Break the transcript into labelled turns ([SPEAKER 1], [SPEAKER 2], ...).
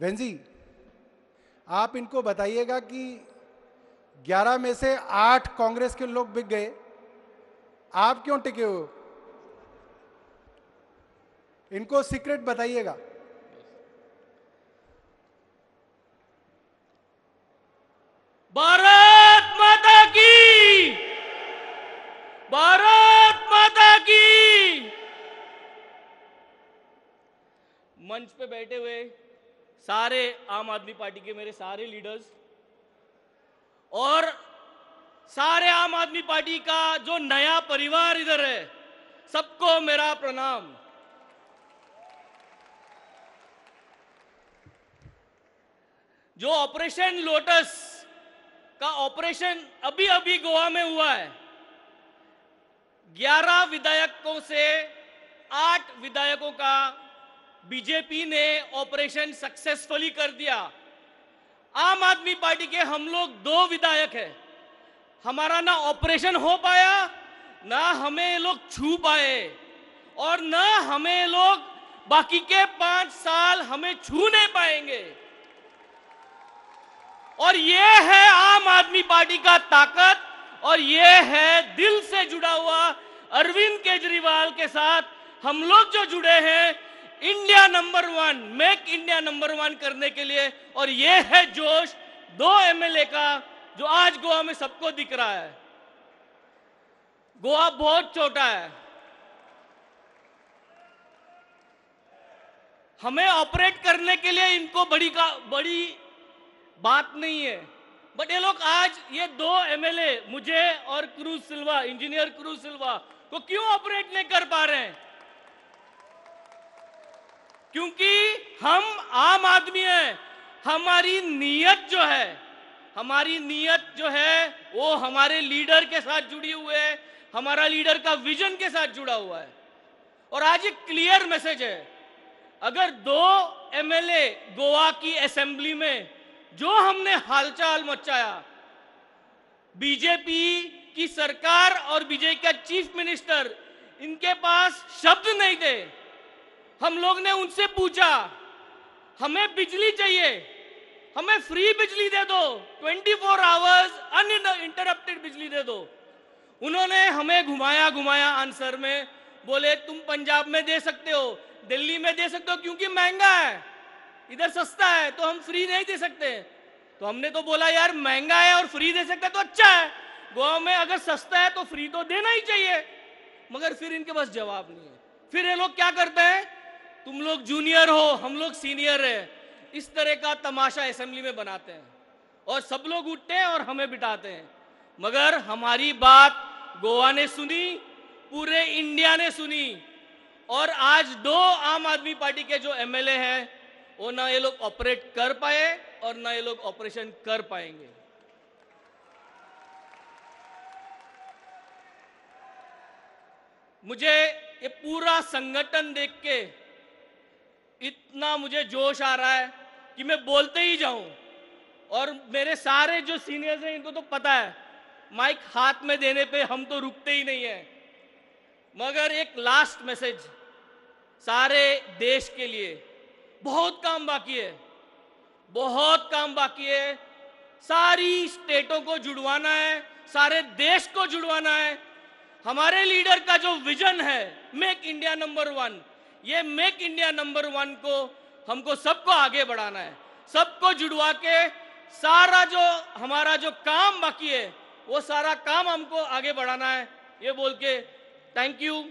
[SPEAKER 1] बहन जी आप इनको बताइएगा कि 11 में से 8 कांग्रेस के लोग बिक गए आप क्यों टिके हो इनको सीक्रेट बताइएगा भारत माता की भारत माता की मंच पे बैठे हुए सारे आम आदमी पार्टी के मेरे सारे लीडर्स और सारे आम आदमी पार्टी का जो नया परिवार इधर है सबको मेरा प्रणाम जो ऑपरेशन लोटस का ऑपरेशन अभी अभी गोवा में हुआ है ग्यारह विधायकों से आठ विधायकों का बीजेपी ने ऑपरेशन सक्सेसफुली कर दिया आम आदमी पार्टी के हम लोग दो विधायक है हमारा ना ऑपरेशन हो पाया ना हमें लोग छू पाए और ना हमें लोग बाकी के पांच साल हमें छू नहीं पाएंगे और ये है आम आदमी पार्टी का ताकत और ये है दिल से जुड़ा हुआ अरविंद केजरीवाल के साथ हम लोग जो जुड़े हैं India number one make India number one करने के लिए और ये है जोश दो एमएलए का जो आज गोवा में सबको दिख रहा है गोवा बहुत छोटा है हमें ऑपरेट करने के लिए इनको बड़ी का बड़ी बात नहीं है बट ये लोग आज ये दो एमएलए मुझे और क्रूज सिल्वा इंजीनियर क्रूज सिल्वा को क्यों ऑपरेट नहीं कर पा रहे हैं क्योंकि हम आम आदमी हैं हमारी नीयत जो है हमारी नीयत जो है वो हमारे लीडर के साथ जुड़ी हुई है हमारा लीडर का विजन के साथ जुड़ा हुआ है और आज एक क्लियर मैसेज है अगर दो एमएलए गोवा की असेंबली में जो हमने हालचाल मचाया बीजेपी की सरकार और बीजेपी का चीफ मिनिस्टर इनके पास शब्द नहीं थे हम लोग ने उनसे पूछा हमें बिजली चाहिए हमें फ्री बिजली दे दो 24 फोर आवर्स अन इंटरप्टेड बिजली दे दो उन्होंने हमें घुमाया घुमाया आंसर में बोले तुम पंजाब में दे सकते हो दिल्ली में दे सकते हो क्योंकि महंगा है इधर सस्ता है तो हम फ्री नहीं दे सकते तो हमने तो बोला यार महंगा है और फ्री दे सकते तो अच्छा है गोवा में अगर सस्ता है तो फ्री तो देना ही चाहिए मगर फिर इनके पास जवाब नहीं है फिर ये लोग क्या करते हैं तुम लोग जूनियर हो हम लोग सीनियर है इस तरह का तमाशा असेंबली में बनाते हैं और सब लोग उठते हैं और हमें बिठाते हैं मगर हमारी बात गोवा ने सुनी पूरे इंडिया ने सुनी और आज दो आम आदमी पार्टी के जो एमएलए हैं वो ना ये लोग ऑपरेट कर पाए और ना ये लोग ऑपरेशन कर पाएंगे मुझे ये पूरा संगठन देख के इतना मुझे जोश आ रहा है कि मैं बोलते ही जाऊं और मेरे सारे जो सीनियर्स हैं इनको तो पता है माइक हाथ में देने पे हम तो रुकते ही नहीं है मगर एक लास्ट मैसेज सारे देश के लिए बहुत काम बाकी है बहुत काम बाकी है सारी स्टेटों को जुड़वाना है सारे देश को जुड़वाना है हमारे लीडर का जो विजन है मेक इंडिया नंबर वन ये मेक इंडिया नंबर वन को हमको सबको आगे बढ़ाना है सबको जुड़वा के सारा जो हमारा जो काम बाकी है वो सारा काम हमको आगे बढ़ाना है ये बोल के थैंक यू